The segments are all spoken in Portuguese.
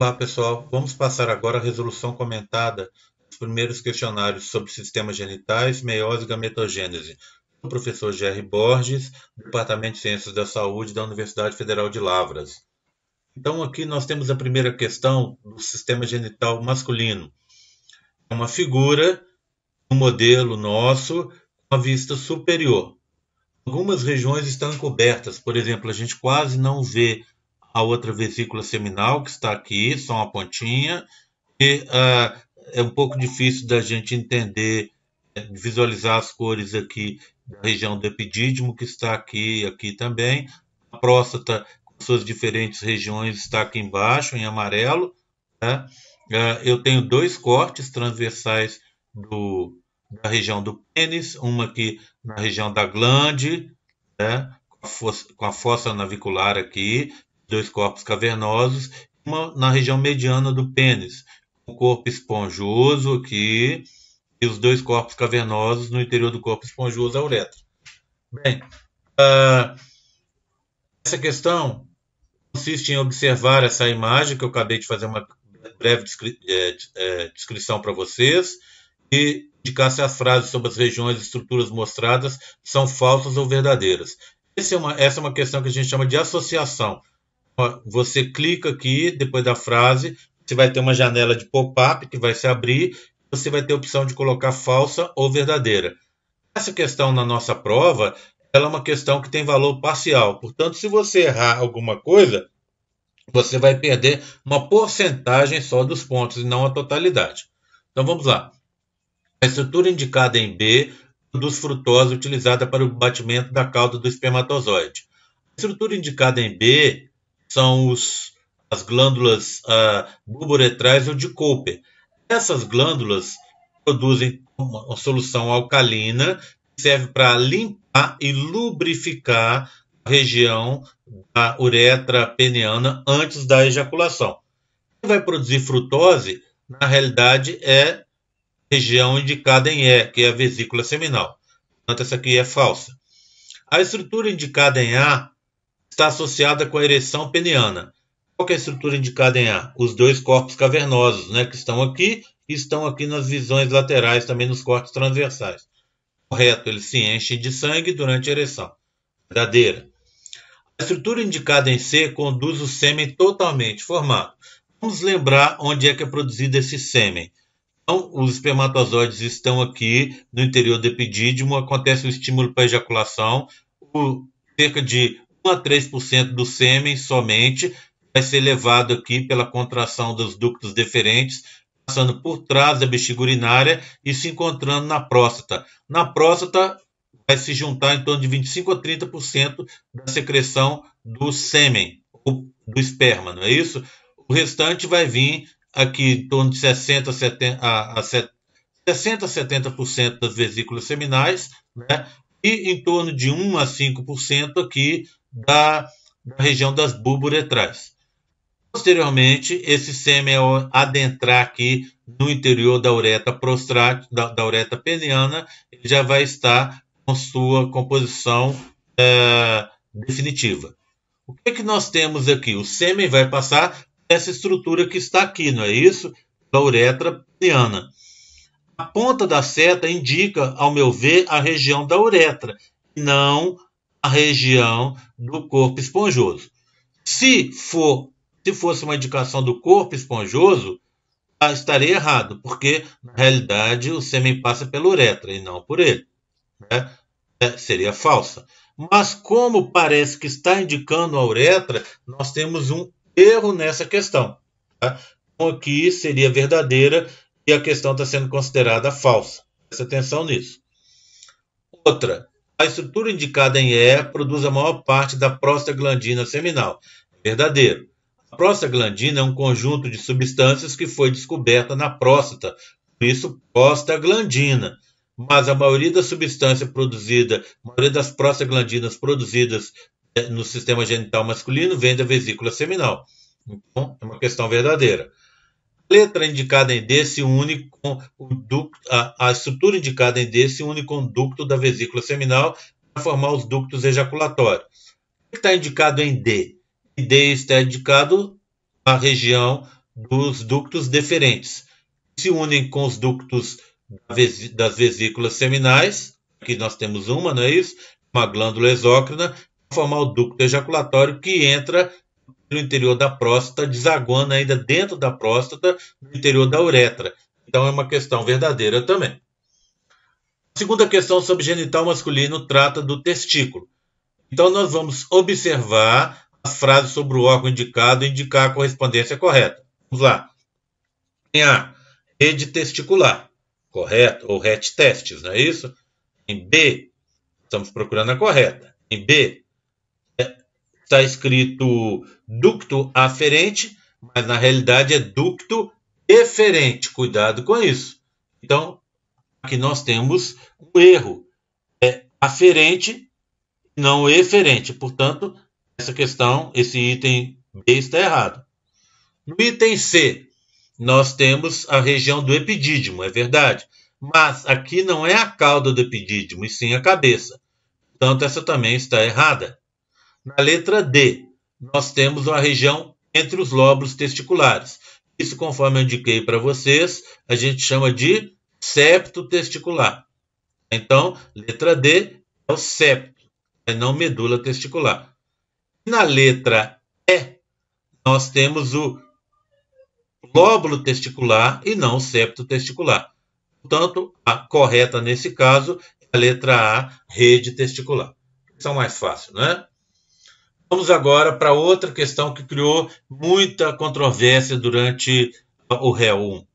Olá pessoal, vamos passar agora a resolução comentada dos primeiros questionários sobre sistemas genitais, meiose e gametogênese. do o professor Jerry Borges, do Departamento de Ciências da Saúde da Universidade Federal de Lavras. Então aqui nós temos a primeira questão do sistema genital masculino. É uma figura, um modelo nosso, com a vista superior. Algumas regiões estão encobertas, por exemplo, a gente quase não vê a outra vesícula seminal, que está aqui, só uma pontinha, e uh, ah, é um pouco difícil da gente entender, eh, visualizar as cores aqui da região do epidídimo, que está aqui e aqui também. A próstata, com suas diferentes regiões, está aqui embaixo, em amarelo. Né? Uh, eu tenho dois cortes transversais do, da região do pênis, uma aqui na região da glande, né? com a fossa navicular aqui, dois corpos cavernosos, uma na região mediana do pênis, o corpo esponjoso aqui e os dois corpos cavernosos no interior do corpo esponjoso, a uretra. Bem, uh, essa questão consiste em observar essa imagem que eu acabei de fazer uma breve descri é, é, descrição para vocês e indicar se as frases sobre as regiões e estruturas mostradas são falsas ou verdadeiras. Essa é, uma, essa é uma questão que a gente chama de associação você clica aqui depois da frase, você vai ter uma janela de pop-up que vai se abrir, você vai ter a opção de colocar falsa ou verdadeira. Essa questão na nossa prova, ela é uma questão que tem valor parcial. Portanto, se você errar alguma coisa, você vai perder uma porcentagem só dos pontos e não a totalidade. Então vamos lá. A estrutura indicada em B produz frutose utilizada para o batimento da cauda do espermatozoide. A estrutura indicada em B são os, as glândulas ah, ou de Cooper. Essas glândulas produzem uma, uma solução alcalina que serve para limpar e lubrificar a região da uretra peniana antes da ejaculação. Quem vai produzir frutose, na realidade, é região indicada em E, que é a vesícula seminal. Portanto, essa aqui é falsa. A estrutura indicada em A está associada com a ereção peniana. Qual é a estrutura indicada em A? Os dois corpos cavernosos, né, que estão aqui e estão aqui nas visões laterais, também nos cortes transversais. Correto, Ele se enche de sangue durante a ereção. Verdadeira. A estrutura indicada em C conduz o sêmen totalmente formado. Vamos lembrar onde é que é produzido esse sêmen. Então, os espermatozoides estão aqui no interior do epidídimo, acontece o estímulo para ejaculação, o, cerca de 1 a 3% do sêmen somente vai ser levado aqui pela contração dos ductos deferentes, passando por trás da bexiga urinária e se encontrando na próstata. Na próstata vai se juntar em torno de 25 a 30% da secreção do sêmen, do esperma, não é isso? O restante vai vir aqui em torno de 60 a 70, a, a 60 a 70% das vesículas seminais, né? E em torno de 1 a 5% aqui da, da região das uretrais. Posteriormente, esse sêmen ao é adentrar aqui no interior da ureta prostrata, da, da ureta peniana, ele já vai estar com sua composição é, definitiva. O que, é que nós temos aqui? O sêmen vai passar essa estrutura que está aqui, não é isso? Da uretra peniana. A ponta da seta indica, ao meu ver, a região da uretra, não a região do corpo esponjoso. Se for se fosse uma indicação do corpo esponjoso, estaria errado, porque na realidade o sêmen passa pela uretra e não por ele. Né? É, seria falsa. Mas como parece que está indicando a uretra, nós temos um erro nessa questão. Tá? Então aqui seria verdadeira e a questão está sendo considerada falsa. Preste atenção nisso. Outra, a estrutura indicada em E produz a maior parte da prostaglandina seminal. Verdadeiro. A prostaglandina é um conjunto de substâncias que foi descoberta na próstata, por isso prostaglandina. Mas a maioria da substância produzida, a maioria das prostaglandinas produzidas eh, no sistema genital masculino vem da vesícula seminal. Então, é uma questão verdadeira letra indicada em D se une com o ducto, a, a estrutura indicada em D se une com o ducto da vesícula seminal para formar os ductos ejaculatórios. O que está indicado em D? Em D está indicado a região dos ductos deferentes, que se unem com os ductos das vesículas seminais, que nós temos uma, não é isso? Uma glândula exócrina, para formar o ducto ejaculatório que entra no interior da próstata, desaguando ainda dentro da próstata, no interior da uretra. Então é uma questão verdadeira também. A segunda questão sobre genital masculino trata do testículo. Então nós vamos observar as frases sobre o órgão indicado e indicar a correspondência correta. Vamos lá. Tem A, rede testicular, correto? Ou ret testes, não é isso? Em B, estamos procurando a correta. Em B, está escrito ducto aferente, mas na realidade é ducto eferente. Cuidado com isso. Então, aqui nós temos um erro. É aferente, não eferente. Portanto, essa questão, esse item B está errado. No item C, nós temos a região do epidídimo, é verdade. Mas aqui não é a cauda do epidídimo, e sim a cabeça. Portanto, essa também está errada. Na letra D, nós temos uma região entre os lóbulos testiculares. Isso, conforme eu indiquei para vocês, a gente chama de septo testicular. Então, letra D é o septo, é não medula testicular. Na letra E, nós temos o lóbulo testicular e não o septo testicular. Portanto, a correta nesse caso é a letra A, rede testicular. São mais fáceis, não é? Vamos agora para outra questão que criou muita controvérsia durante o réu 1.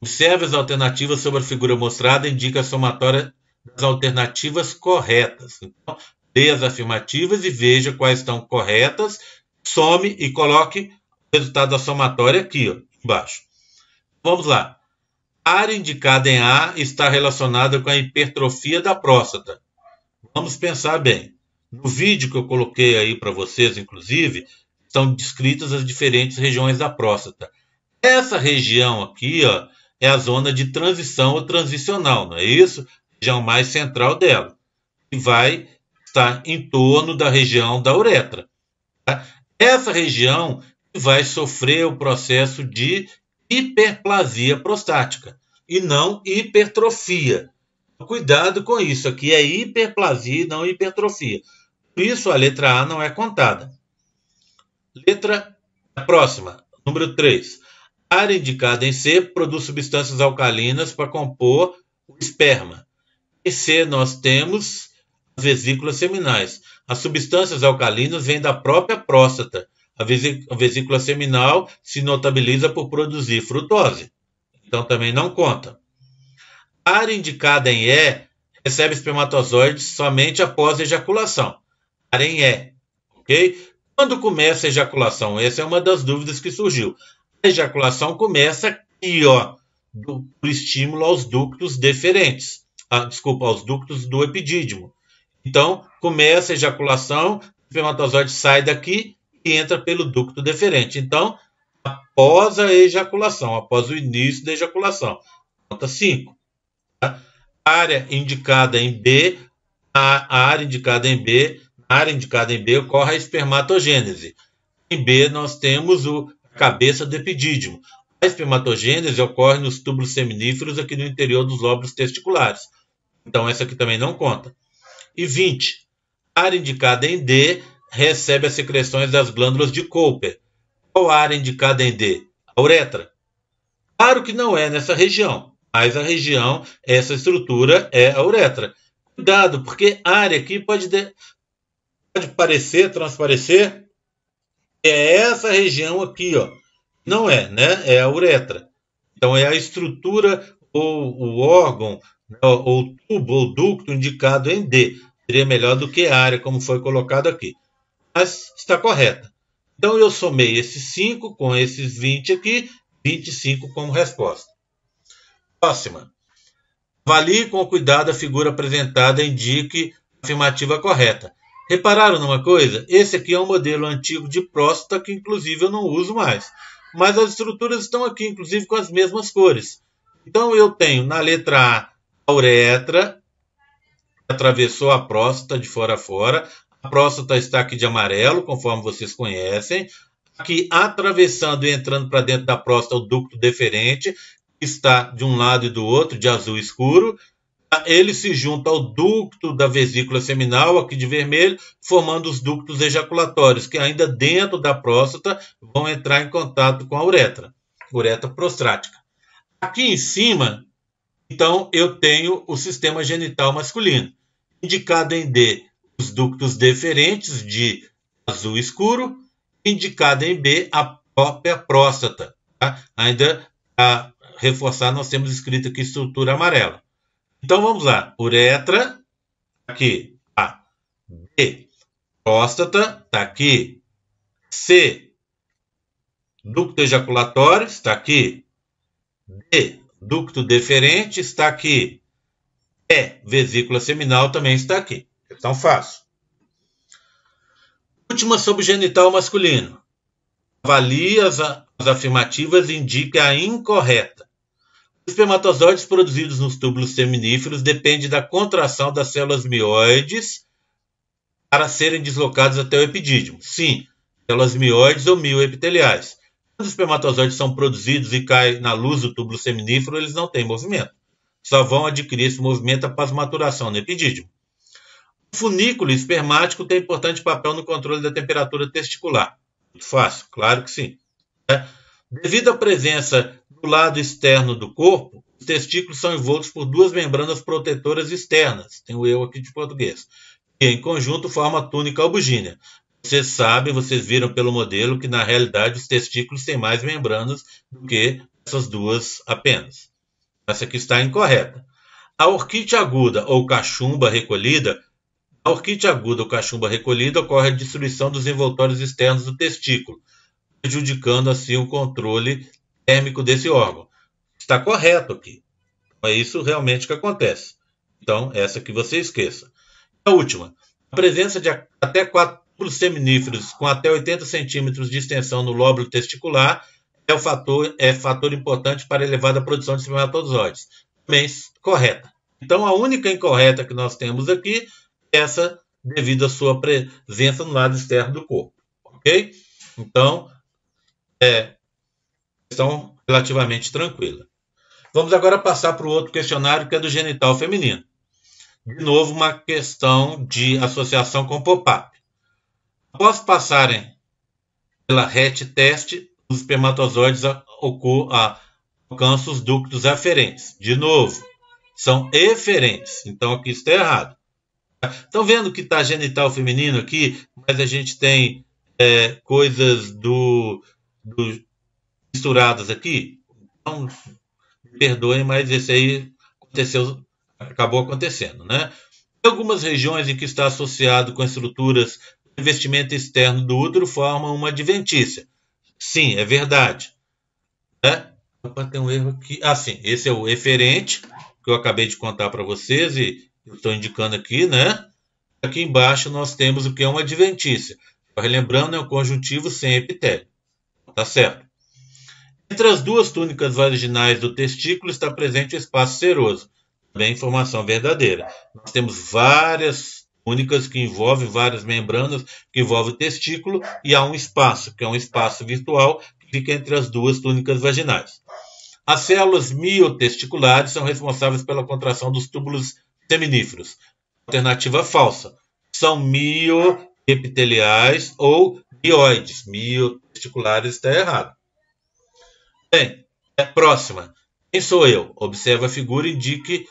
Observe as alternativas sobre a figura mostrada e indica a somatória das alternativas corretas. Então, leia as afirmativas e veja quais estão corretas, some e coloque o resultado da somatória aqui, ó, embaixo. Vamos lá. A área indicada em A está relacionada com a hipertrofia da próstata. Vamos pensar bem. No vídeo que eu coloquei aí para vocês, inclusive, são descritas as diferentes regiões da próstata. Essa região aqui ó, é a zona de transição ou transicional, não é isso? A região mais central dela, que vai estar em torno da região da uretra. Tá? Essa região vai sofrer o processo de hiperplasia prostática e não hipertrofia. Cuidado com isso, aqui é hiperplasia e não hipertrofia isso, a letra A não é contada. Letra próxima, número 3. A área indicada em C produz substâncias alcalinas para compor o esperma. Em C nós temos as vesículas seminais. As substâncias alcalinas vêm da própria próstata. A vesícula seminal se notabiliza por produzir frutose. Então também não conta. A área indicada em E recebe espermatozoides somente após ejaculação é, ok? Quando começa a ejaculação? Essa é uma das dúvidas que surgiu. A ejaculação começa aqui, ó, do, do estímulo aos ductos deferentes. Ah, desculpa, aos ductos do epidídimo. Então, começa a ejaculação, o espermatozoide sai daqui e entra pelo ducto deferente. Então, após a ejaculação, após o início da ejaculação. Nota 5. Tá? Área indicada em B, a, a área indicada em B área indicada em B ocorre a espermatogênese. Em B, nós temos o, a cabeça do epidídimo. A espermatogênese ocorre nos tubos seminíferos aqui no interior dos lóbulos testiculares. Então, essa aqui também não conta. E 20. área indicada em D recebe as secreções das glândulas de Cowper. Qual área indicada em D? A uretra. Claro que não é nessa região, mas a região, essa estrutura é a uretra. Cuidado, porque área aqui pode, de, pode parecer, transparecer, é essa região aqui, ó. Não é, né? É a uretra. Então é a estrutura ou o órgão, né, ou tubo, ou ducto indicado em D. Seria melhor do que a área, como foi colocado aqui. Mas está correta. Então eu somei esses 5 com esses 20 aqui, 25 como resposta. Próxima. Avalie com cuidado a figura apresentada e indique a afirmativa correta. Repararam numa coisa? Esse aqui é um modelo antigo de próstata que, inclusive, eu não uso mais. Mas as estruturas estão aqui, inclusive, com as mesmas cores. Então, eu tenho na letra A a uretra, que atravessou a próstata de fora a fora. A próstata está aqui de amarelo, conforme vocês conhecem. Aqui, atravessando e entrando para dentro da próstata, o ducto deferente, que está de um lado e do outro, de azul escuro ele se junta ao ducto da vesícula seminal, aqui de vermelho, formando os ductos ejaculatórios, que ainda dentro da próstata vão entrar em contato com a uretra, uretra prostática. Aqui em cima, então, eu tenho o sistema genital masculino, indicado em D, os ductos deferentes de azul escuro, indicado em B, a própria próstata. Tá? Ainda a reforçar, nós temos escrito aqui estrutura amarela. Então vamos lá. Uretra, tá aqui. A. B. Próstata, está aqui. C. Ducto ejaculatório, está aqui. D. Ducto deferente, está aqui. E. Vesícula seminal também está aqui. Questão é fácil. Última sobre genital masculino. Avalie as, as afirmativas e indique a incorreta. Espermatozoides produzidos nos túbulos seminíferos dependem da contração das células mioides para serem deslocados até o epidídimo. Sim, células mioides ou mioepiteliais. Quando os espermatozoides são produzidos e caem na luz do túbulo seminífero, eles não têm movimento. Só vão adquirir esse movimento após maturação no epidídimo. O funículo espermático tem importante papel no controle da temperatura testicular. Muito fácil, claro que sim. Né? Devido à presença lado externo do corpo, os testículos são envoltos por duas membranas protetoras externas, tenho eu aqui de português, que em conjunto formam a túnica albugínea. Vocês sabem, vocês viram pelo modelo, que na realidade os testículos têm mais membranas do que essas duas apenas. Essa aqui está incorreta. A orquite aguda ou cachumba recolhida a orquite aguda ou cachumba recolhida ocorre a destruição dos envoltórios externos do testículo, prejudicando assim o controle térmico desse órgão. Está correto aqui. é isso realmente que acontece. Então, essa que você esqueça. A última. A presença de até quatro seminíferos com até 80 centímetros de extensão no lóbulo testicular é, o fator, é fator importante para elevada produção de espermatozoides. Também correta. Então, a única incorreta que nós temos aqui é essa devido à sua presença no lado externo do corpo. Ok? Então, é, questão relativamente tranquila. Vamos agora passar para o outro questionário, que é do genital feminino. De novo, uma questão de associação com pop-up. Após passarem pela RET teste, os espermatozoides alcançam os ductos aferentes. De novo, são eferentes. Então, aqui está errado. Estão vendo que está genital feminino aqui, mas a gente tem é, coisas do, do misturadas aqui. Então, perdoem, mas esse aí aconteceu, acabou acontecendo, né? Em algumas regiões em que está associado com estruturas investimento externo do útero forma uma adventícia. Sim, é verdade. Né? Opa, tem um erro aqui. Ah, sim, esse é o referente que eu acabei de contar para vocês e estou indicando aqui, né? Aqui embaixo nós temos o que é uma adventícia. Relembrando, é um conjuntivo sem epitélio. Tá certo. Entre as duas túnicas vaginais do testículo está presente o espaço seroso, também informação verdadeira. Nós temos várias túnicas que envolvem várias membranas, que envolvem o testículo, e há um espaço, que é um espaço virtual, que fica entre as duas túnicas vaginais. As células miotesticulares são responsáveis pela contração dos túbulos seminíferos. Alternativa falsa. São mioepiteliais ou mioides. Miotesticulares está errado. Bem, é próxima. Quem sou eu? Observe a figura e indique,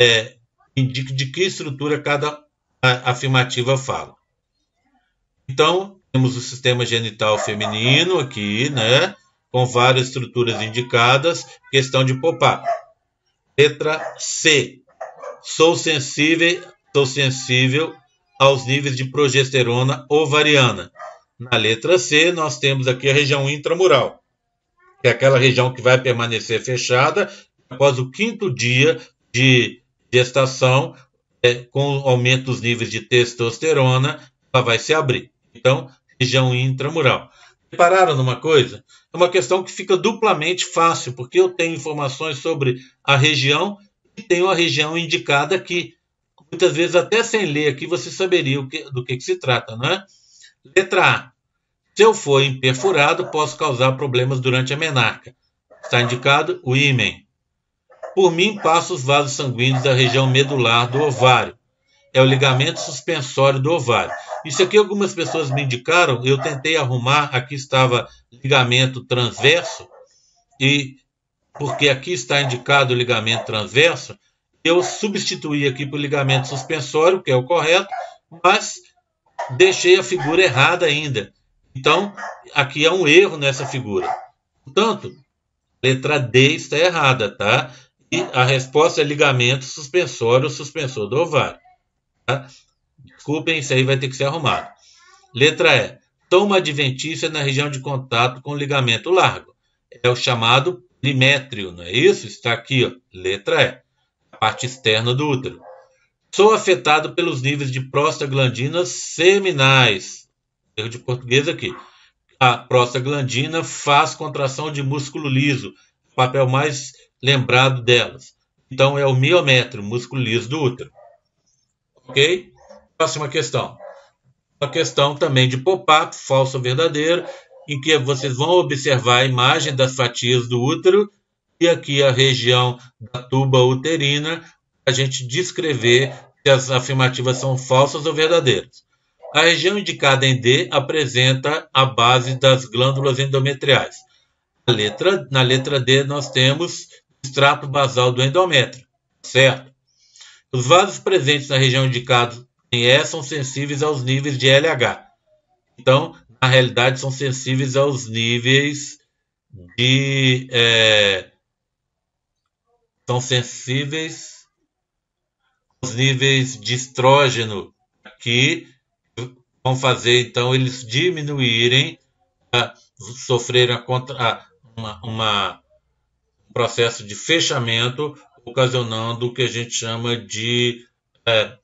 é, indique de que estrutura cada afirmativa fala. Então, temos o sistema genital feminino aqui, né? Com várias estruturas indicadas. Questão de popar. Letra C. Sou sensível, sou sensível aos níveis de progesterona ovariana. Na letra C, nós temos aqui a região intramural que é aquela região que vai permanecer fechada, após o quinto dia de gestação, é, com aumento dos níveis de testosterona, ela vai se abrir. Então, região intramural. Repararam numa coisa? É uma questão que fica duplamente fácil, porque eu tenho informações sobre a região e tenho a região indicada aqui. Muitas vezes, até sem ler aqui, você saberia que, do que, que se trata, não é? Letra A. Se eu for imperfurado, posso causar problemas durante a menarca. Está indicado o ímen. Por mim, passa os vasos sanguíneos da região medular do ovário. É o ligamento suspensório do ovário. Isso aqui algumas pessoas me indicaram, eu tentei arrumar, aqui estava ligamento transverso, e porque aqui está indicado o ligamento transverso, eu substituí aqui o ligamento suspensório, que é o correto, mas deixei a figura errada ainda. Então, aqui há é um erro nessa figura. Portanto, a letra D está errada, tá? E a resposta é ligamento suspensório, suspensor do ovário. Tá? Desculpem, isso aí vai ter que ser arrumado. Letra E. Toma adventícia na região de contato com o ligamento largo. É o chamado primétrio, não é isso? Está aqui, ó, letra E. A parte externa do útero. Sou afetado pelos níveis de prostaglandinas seminais erro de português aqui. A prostaglandina faz contração de músculo liso, papel mais lembrado delas. Então é o miométrio, músculo liso do útero. Ok? Próxima questão. Uma questão também de pop-up, falso ou verdadeiro, em que vocês vão observar a imagem das fatias do útero e aqui a região da tuba uterina, a gente descrever se as afirmativas são falsas ou verdadeiras. A região indicada em D apresenta a base das glândulas endometriais. na letra, na letra D, nós temos o extrato basal do endométrio, certo? Os vasos presentes na região indicada em E são sensíveis aos níveis de LH. Então, na realidade, são sensíveis aos níveis de. É, são sensíveis aos níveis de estrógeno aqui vão fazer então eles diminuírem, ah, sofrerem a contra, a, ah, uma, uma, processo de fechamento, ocasionando o que a gente chama de eh,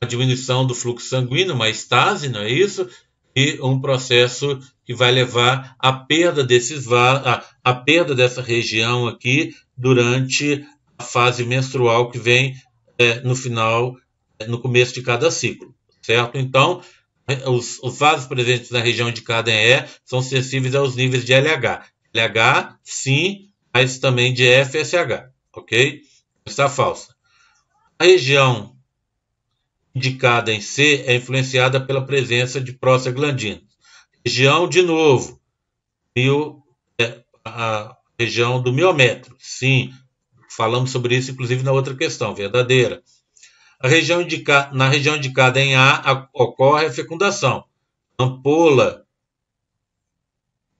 a diminuição do fluxo sanguíneo, uma estase, não é isso? E um processo que vai levar à perda desses a, a perda dessa região aqui durante a fase menstrual que vem é, no final é, no começo de cada ciclo, certo? Então, é, os, os vasos presentes na região indicada em E são sensíveis aos níveis de LH. LH, sim, mas também de FSH, ok? Está falsa. A região indicada em C é influenciada pela presença de prostaglandinas. Região, de novo, mil, é, a região do miométrio, sim, falamos sobre isso, inclusive, na outra questão, verdadeira região na região indicada em A ocorre a fecundação. Ampola,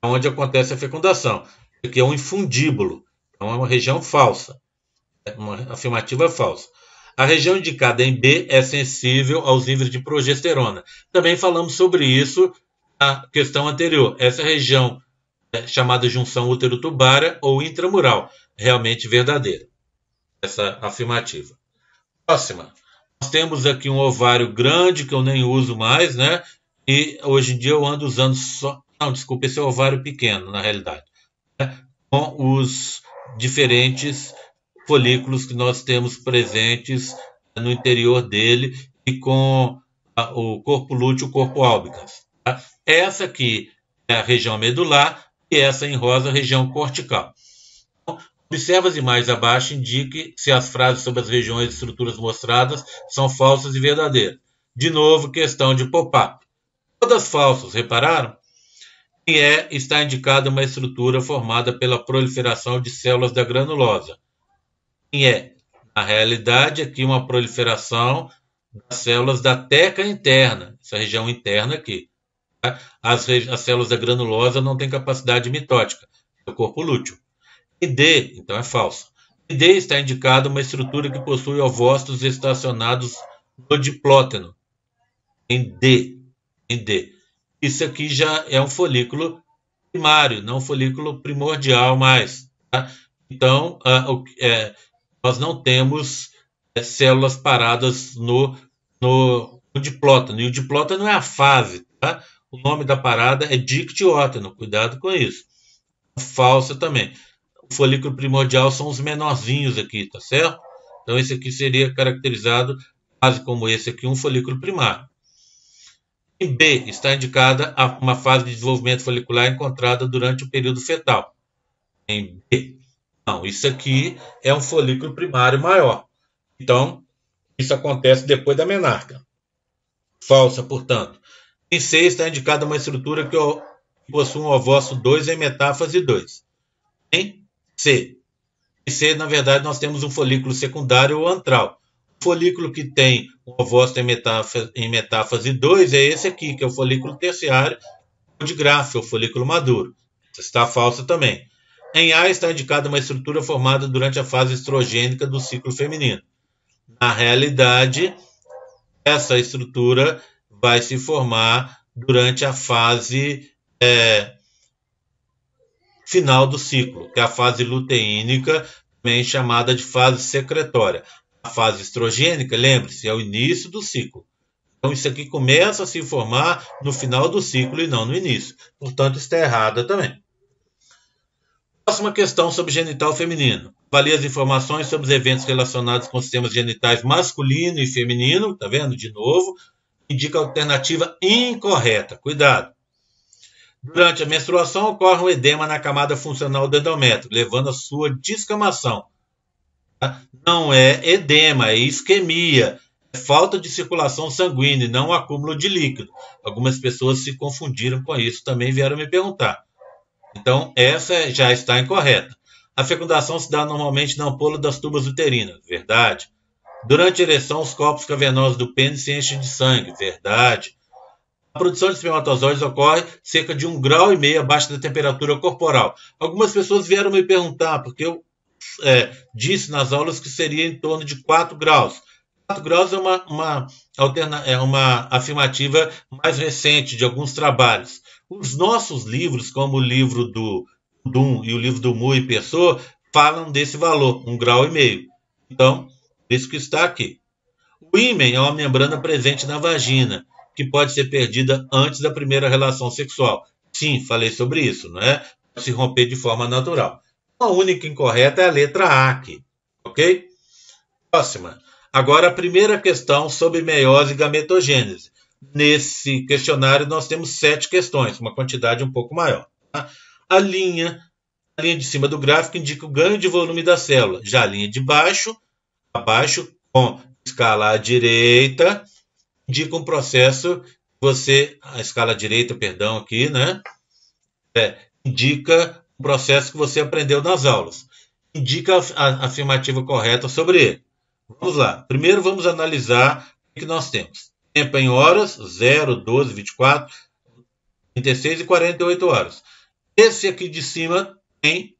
onde acontece a fecundação. Aqui é um infundíbulo, então é uma região falsa, é uma afirmativa falsa. A região indicada em B é sensível aos níveis de progesterona. Também falamos sobre isso na questão anterior. Essa região é chamada junção útero-tubária ou intramural, realmente verdadeira. Essa afirmativa. Próxima. Nós temos aqui um ovário grande que eu nem uso mais, né? E hoje em dia eu ando usando só. Não, desculpa, esse é ovário pequeno, na realidade. Né? Com os diferentes folículos que nós temos presentes no interior dele e com o corpo lúteo e o corpo albicans. Tá? Essa aqui é a região medular e essa em rosa, região cortical. Observe as imagens abaixo e indique se as frases sobre as regiões e estruturas mostradas são falsas e verdadeiras. De novo, questão de pop-up. Todas falsas, repararam? Em E é, está indicada uma estrutura formada pela proliferação de células da granulosa. Em E, é? na realidade, aqui uma proliferação das células da teca interna, essa região interna aqui. As, as células da granulosa não têm capacidade mitótica, é o corpo lúteo. D, então é falso. D está indicada uma estrutura que possui ovócitos estacionados no diplóteno, em D, em D. Isso aqui já é um folículo primário, não um folículo primordial mais. Tá? Então, a, ah, é, nós não temos é, células paradas no, no, no, diplótano. E o diplótano é a fase. Tá? O nome da parada é dictiótano, cuidado com isso. Falsa também folículo primordial são os menorzinhos aqui, tá certo? Então esse aqui seria caracterizado quase como esse aqui, um folículo primário. Em B está indicada uma fase de desenvolvimento folicular encontrada durante o período fetal. Em B, não, isso aqui é um folículo primário maior. Então, isso acontece depois da menarca. Falsa, portanto. Em C está indicada uma estrutura que possui um ovócito 2 em metáfase 2. Em C. E C, na verdade, nós temos um folículo secundário ou antral. O folículo que tem o ovócito em, metáfase, em metáfase 2 é esse aqui, que é o folículo terciário, de grafo, é o folículo maduro. Está falsa também. Em A está indicada uma estrutura formada durante a fase estrogênica do ciclo feminino. Na realidade, essa estrutura vai se formar durante a fase é, final do ciclo, que é a fase luteínica, também chamada de fase secretória. A fase estrogênica, lembre-se, é o início do ciclo. Então, isso aqui começa a se formar no final do ciclo e não no início. Portanto, está errada também. Próxima questão sobre genital feminino. Valia as informações sobre os eventos relacionados com sistemas genitais masculino e feminino, tá vendo? De novo, indica a alternativa incorreta. Cuidado. Durante a menstruação ocorre um edema na camada funcional do endométrio, levando à sua descamação. Não é edema, é isquemia, é falta de circulação sanguínea, não um acúmulo de líquido. Algumas pessoas se confundiram com isso, também vieram me perguntar. Então, essa já está incorreta. A fecundação se dá normalmente na ampola das tubas uterinas, verdade. Durante a ereção, os corpos cavernosos do pênis se enchem de sangue, verdade. A produção de espermatozoides ocorre cerca de um grau e meio abaixo da temperatura corporal. Algumas pessoas vieram me perguntar, porque eu é, disse nas aulas que seria em torno de 4 graus. 4 graus é uma, uma, alterna, é uma afirmativa mais recente de alguns trabalhos. Os nossos livros, como o livro do Dum e o livro do Mu e Pessoa, falam desse valor, um grau e meio. Então, isso que está aqui. O ímen é uma membrana presente na vagina que pode ser perdida antes da primeira relação sexual. Sim, falei sobre isso, não é? Se romper de forma natural. A única incorreta é a letra A aqui, ok? Próxima. Agora, a primeira questão sobre meiose e gametogênese. Nesse questionário, nós temos sete questões, uma quantidade um pouco maior. Tá? A linha a linha de cima do gráfico indica o ganho de volume da célula. Já a linha de baixo, abaixo, com escala à direita, indica um processo, você, a escala direita, perdão, aqui, né? É, indica um processo que você aprendeu nas aulas. Indica a, a afirmativa correta sobre ele. Vamos lá. Primeiro vamos analisar o que nós temos. Tempo em horas, 0, 12, 24, 36 e 48 horas. Esse aqui de cima tem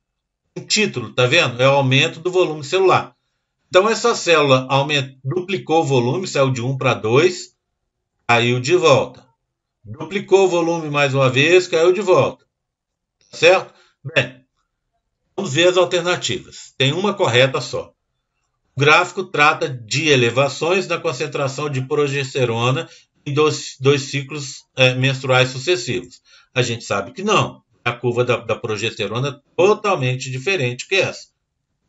um título, tá vendo? É o aumento do volume celular. Então essa célula aumentou, duplicou o volume, saiu de 1 para 2, caiu de volta. Duplicou o volume mais uma vez, caiu de volta. Tá certo? Bem, vamos ver as alternativas. Tem uma correta só. O gráfico trata de elevações da concentração de progesterona em dois, dois ciclos é, menstruais sucessivos. A gente sabe que não. A curva da, da progesterona é totalmente diferente que essa.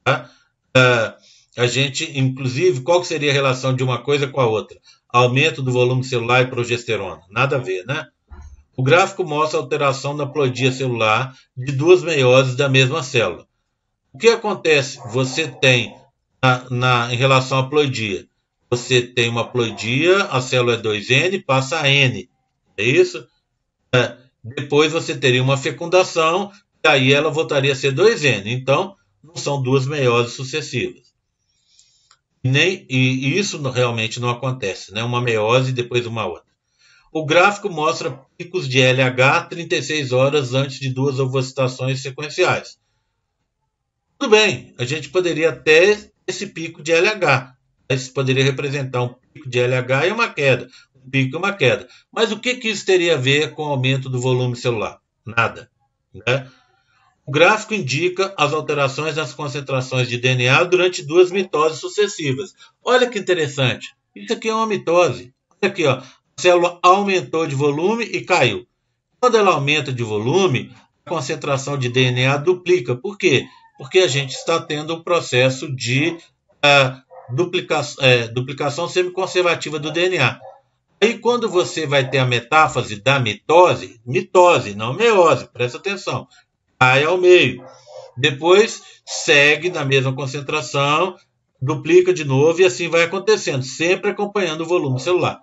Tá? Uh, a gente, inclusive, qual que seria a relação de uma coisa com a outra? Aumento do volume celular e progesterona. Nada a ver, né? O gráfico mostra a alteração da ploidia celular de duas meioses da mesma célula. O que acontece? Você tem, na, na em relação à ploidia, você tem uma ploidia, a célula é 2N, passa a N. É isso? É. Depois você teria uma fecundação, e aí ela voltaria a ser 2N. Então, não são duas meioses sucessivas e, e isso realmente não acontece, né? Uma meiose e depois uma outra. O gráfico mostra picos de LH 36 horas antes de duas ovocitações sequenciais. Tudo bem, a gente poderia ter esse pico de LH. Isso poderia representar um pico de LH e uma queda, um pico e uma queda. Mas o que, que isso teria a ver com o aumento do volume celular? Nada. Né? O gráfico indica as alterações nas concentrações de DNA durante duas mitoses sucessivas. Olha que interessante. Isso aqui é uma mitose. Olha aqui, ó. a célula aumentou de volume e caiu. Quando ela aumenta de volume, a concentração de DNA duplica. Por quê? Porque a gente está tendo um processo de uh, duplica uh, duplicação semiconservativa do DNA. Aí, quando você vai ter a metáfase da mitose, mitose, não meiose, presta atenção vai ao é meio. Depois segue na mesma concentração, duplica de novo e assim vai acontecendo, sempre acompanhando o volume celular.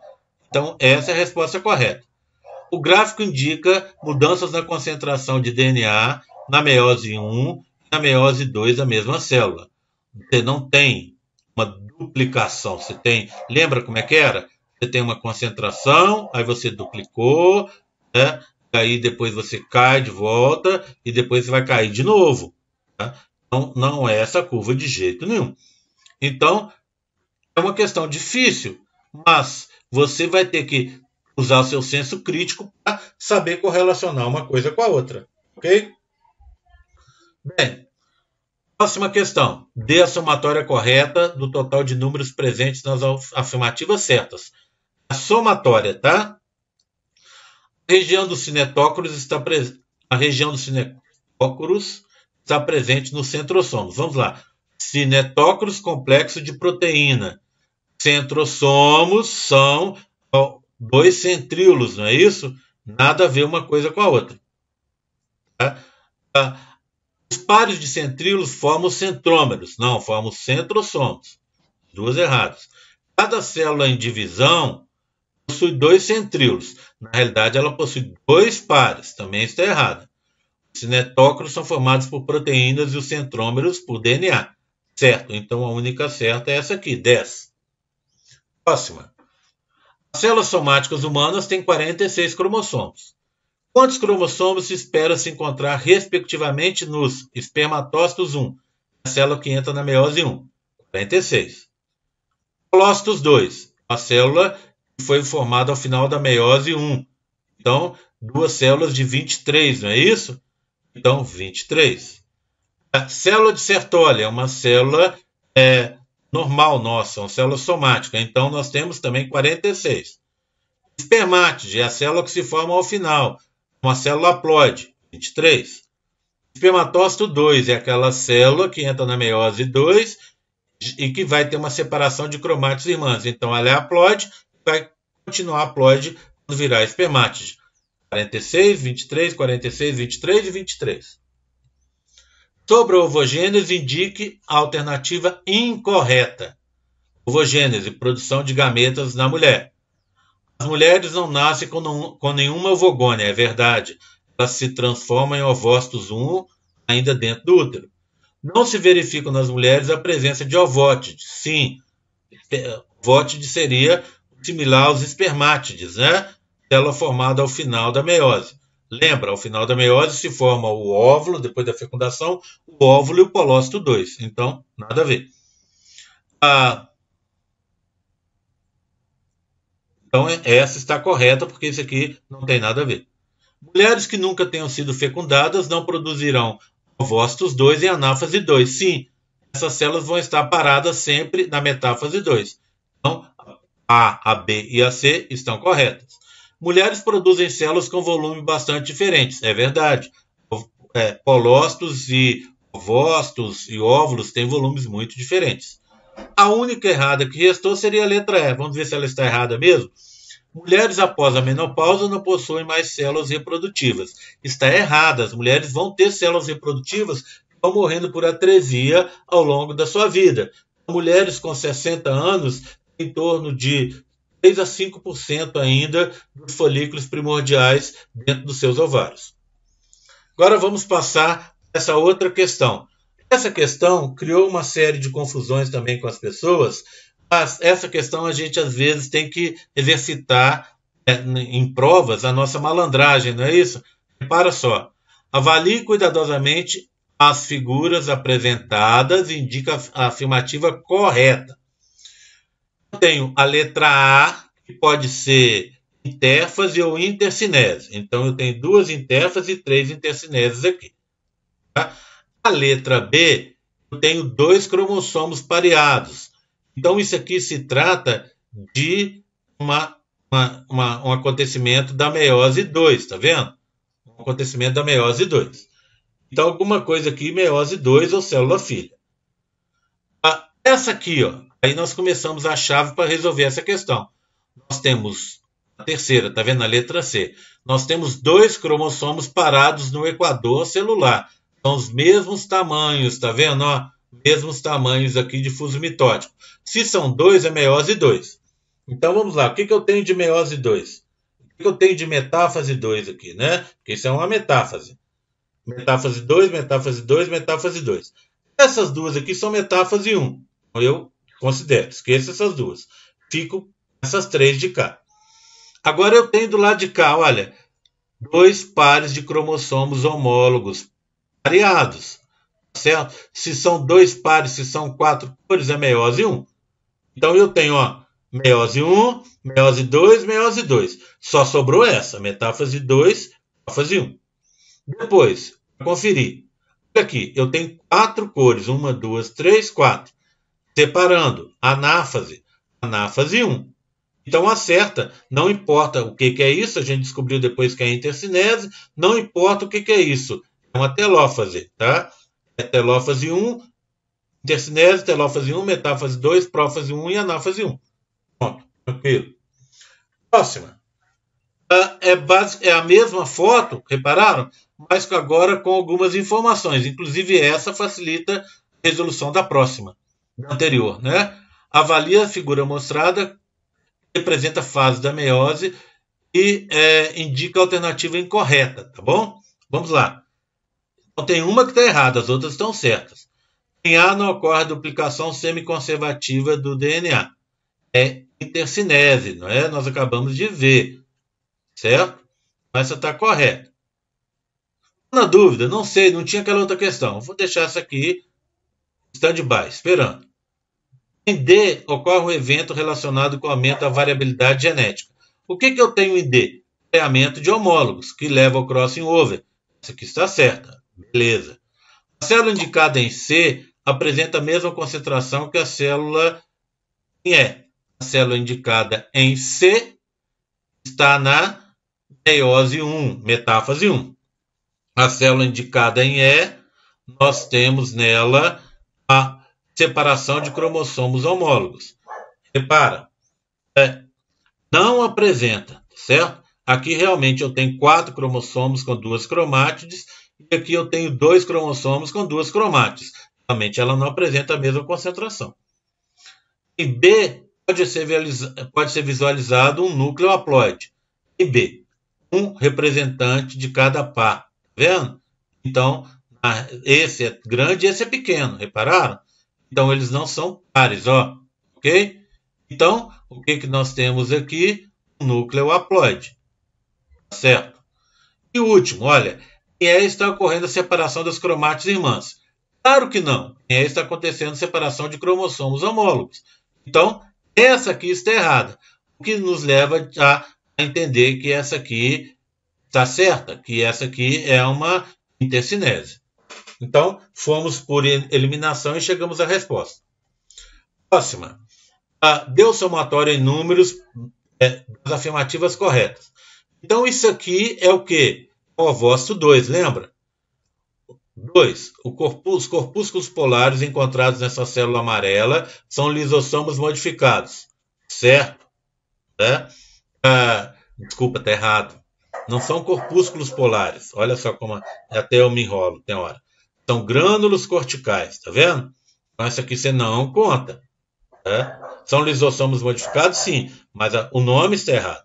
Então, essa é a resposta correta. O gráfico indica mudanças na concentração de DNA na meiose 1 e na meiose 2 da mesma célula. Você não tem uma duplicação, você tem. Lembra como é que era? Você tem uma concentração, aí você duplicou, né? aí depois você cai de volta e depois você vai cair de novo. Tá? Então, não é essa curva de jeito nenhum. Então, é uma questão difícil, mas você vai ter que usar o seu senso crítico para saber correlacionar uma coisa com a outra. Ok? Bem, próxima questão. Dê a somatória correta do total de números presentes nas afirmativas certas. A somatória, tá? região do cinetócoros está pre... a região do cinetócoros está presente no centrosomos. Vamos lá. Cinetócoros complexo de proteína. Centrosomos são dois centríolos, não é isso? Nada a ver uma coisa com a outra. Tá? Ah, os pares de centríolos formam centrômeros, não, formam centrosomos. Duas erradas. Cada célula em divisão possui dois centríolos. Na realidade, ela possui dois pares, também está errada. Os cinetócronos são formados por proteínas e os centrômeros por DNA. Certo, então a única certa é essa aqui, 10. Próxima. As células somáticas humanas têm 46 cromossomos. Quantos cromossomos se espera se encontrar, respectivamente, nos espermatócitos 1, a célula que entra na meiose 1? 46. Colócitos 2, a célula foi formado ao final da meiose 1. Então, duas células de 23, não é isso? Então, 23. A célula de Sertoli é uma célula é, normal nossa, uma célula somática. Então, nós temos também 46. Espermátide é a célula que se forma ao final, uma célula haploide, 23. Espermatócito 2 é aquela célula que entra na meiose 2 e que vai ter uma separação de cromátides irmãs. Então, ela é haploide, vai continuar ploide quando virar espermátide. 46, 23, 46, 23 e 23. Sobre a ovogênese, indique a alternativa incorreta. Ovogênese, produção de gametas na mulher. As mulheres não nascem com, não, com nenhuma ovogônia, é verdade. Elas se transformam em ovócitos 1 ainda dentro do útero. Não se verificam nas mulheres a presença de ovótides. Sim, eh, ovótide seria similar aos espermátides, né? Célula formada ao final da meiose. Lembra, ao final da meiose se forma o óvulo, depois da fecundação, o óvulo e o polócito 2. Então, nada a ver. Ah, então, essa está correta, porque isso aqui não tem nada a ver. Mulheres que nunca tenham sido fecundadas não produzirão ovócitos 2 e anáfase 2. Sim, essas células vão estar paradas sempre na metáfase 2. Então, a, a B e a C estão corretas. Mulheres produzem células com volume bastante diferentes, é verdade. É, polócitos e ovócitos e óvulos têm volumes muito diferentes. A única errada que restou seria a letra E. Vamos ver se ela está errada mesmo. Mulheres após a menopausa não possuem mais células reprodutivas. Está errada. As mulheres vão ter células reprodutivas que vão morrendo por atresia ao longo da sua vida. Mulheres com 60 anos em torno de 3 a 5% ainda dos folículos primordiais dentro dos seus ovários. Agora vamos passar essa outra questão. Essa questão criou uma série de confusões também com as pessoas, mas essa questão a gente às vezes tem que exercitar né, em provas a nossa malandragem, não é isso? Repara só. Avalie cuidadosamente as figuras apresentadas e indica a afirmativa correta. Eu tenho a letra A, que pode ser interfase ou intercinese. Então, eu tenho duas interfaces e três intercineses aqui. Tá? A letra B, eu tenho dois cromossomos pareados. Então, isso aqui se trata de uma, uma, uma, um acontecimento da meiose 2, tá vendo? Um acontecimento da meiose 2. Então, alguma coisa aqui, meiose 2 ou célula filha. Ah, essa aqui, ó, aí nós começamos a chave para resolver essa questão. Nós temos a terceira, tá vendo a letra C? Nós temos dois cromossomos parados no equador celular. São os mesmos tamanhos, tá vendo? Ó, mesmos tamanhos aqui de fuso mitótico. Se são dois, é meiose 2. Então vamos lá, o que, que eu tenho de meiose 2? O que eu tenho de metáfase 2 aqui, né? Porque isso é uma metáfase. Metáfase 2, metáfase 2, metáfase 2. Essas duas aqui são metáfase 1. Um. Então, eu Considero, esqueça essas duas. Fico essas três de cá. Agora eu tenho do lado de cá, olha, dois pares de cromossomos homólogos, pareados. Tá certo? Se são dois pares, se são quatro cores, é meiose 1. Um. Então eu tenho, ó, meiose 1, meiose 2, meiose 2. Só sobrou essa, metáfase 2, metáfase 1. Depois, conferir. Aqui, eu tenho quatro cores. Uma, duas, três, quatro. Separando. Anáfase. Anáfase 1. Então acerta. Não importa o que, que é isso, a gente descobriu depois que é intercinese, não importa o que, que é isso. É uma telófase, tá? É telófase 1, intercinese, telófase 1, metáfase 2, prófase 1 e anáfase 1. Pronto, tranquilo. Próxima. Ah, é, base, é a mesma foto, repararam? Mas agora com algumas informações. Inclusive, essa facilita a resolução da próxima anterior, né? Avalia a figura mostrada, representa a fase da meiose e é, indica a alternativa incorreta, tá bom? Vamos lá. Então, tem uma que está errada, as outras estão certas. Em A não ocorre duplicação semiconservativa do DNA. É intercinese, não é? Nós acabamos de ver, certo? Mas Essa está correta. Na dúvida, não sei, não tinha aquela outra questão. Vou deixar essa aqui stand-by, esperando. Em D, ocorre um evento relacionado com o aumento da variabilidade genética. O que, que eu tenho em D? Pareamento de homólogos, que leva ao crossing over. Essa aqui está certa. Beleza. A célula indicada em C apresenta a mesma concentração que a célula em E. A célula indicada em C está na meiose 1, metáfase 1. A célula indicada em E, nós temos nela a separação de cromossomos homólogos. Repara, é, não apresenta, certo? Aqui realmente eu tenho quatro cromossomos com duas cromátides e aqui eu tenho dois cromossomos com duas cromátides. Realmente ela não apresenta a mesma concentração. E B pode ser, pode ser visualizado um núcleo haploide. E B, um representante de cada par. Tá vendo? Então, esse é grande e esse é pequeno. Repararam? Então eles não são pares, ó, ok? Então, o que, que nós temos aqui? núcleo haploide, tá certo? E o último, olha, é está ocorrendo a separação das cromátides irmãs. Claro que não. É está acontecendo a separação de cromossomos homólogos. Então, essa aqui está errada, o que nos leva a entender que essa aqui está certa, que essa aqui é uma intercinese. Então, fomos por eliminação e chegamos à resposta. Próxima. Ah, deu somatório em números é, das afirmativas corretas. Então, isso aqui é o que? O ovócito 2, lembra? 2. Corpus, os corpúsculos polares encontrados nessa célula amarela são lisossomos modificados, certo? Né? Ah, desculpa, está errado. Não são corpúsculos polares. Olha só como é, até eu me enrolo, tem hora. São então, grânulos corticais, tá vendo? Então, essa aqui você não conta. Tá? São lisossomos modificados, sim, mas a, o nome está errado.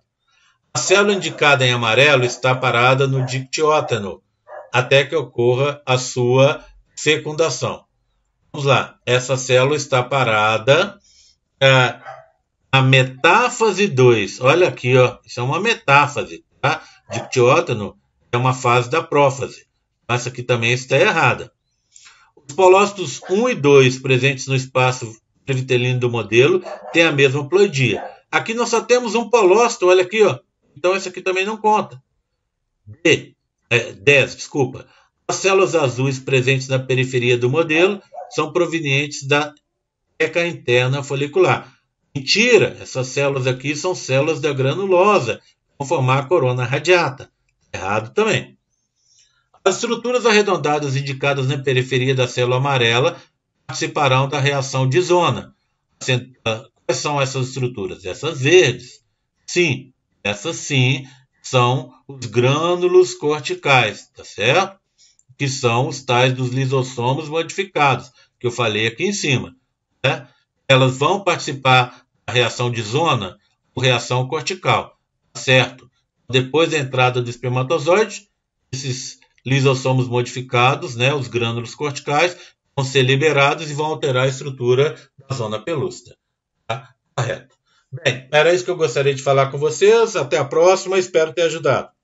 A célula indicada em amarelo está parada no dictiótano até que ocorra a sua fecundação. Vamos lá. Essa célula está parada é, metáfase 2. Olha aqui, ó. Isso é uma metáfase, tá? Dictiótano é uma fase da prófase. Essa aqui também está errada. Os polócitos 1 e 2 presentes no espaço presbiterino do modelo têm a mesma ploidia. Aqui nós só temos um polócito, olha aqui, ó. Então esse aqui também não conta. D, é, 10, desculpa. As células azuis presentes na periferia do modelo são provenientes da teca interna folicular. Mentira, essas células aqui são células da granulosa, vão formar a corona radiata. Errado também. As estruturas arredondadas indicadas na periferia da célula amarela participarão da reação de zona. Quais são essas estruturas? Essas verdes. Sim, essas sim são os grânulos corticais, tá certo? Que são os tais dos lisossomos modificados, que eu falei aqui em cima. Né? Elas vão participar da reação de zona ou reação cortical, tá certo? Depois da entrada do espermatozoide, esses lisossomos modificados, né, os grânulos corticais, vão ser liberados e vão alterar a estrutura da zona pelúcida. Tá? Correto. Bem, era isso que eu gostaria de falar com vocês. Até a próxima, espero ter ajudado.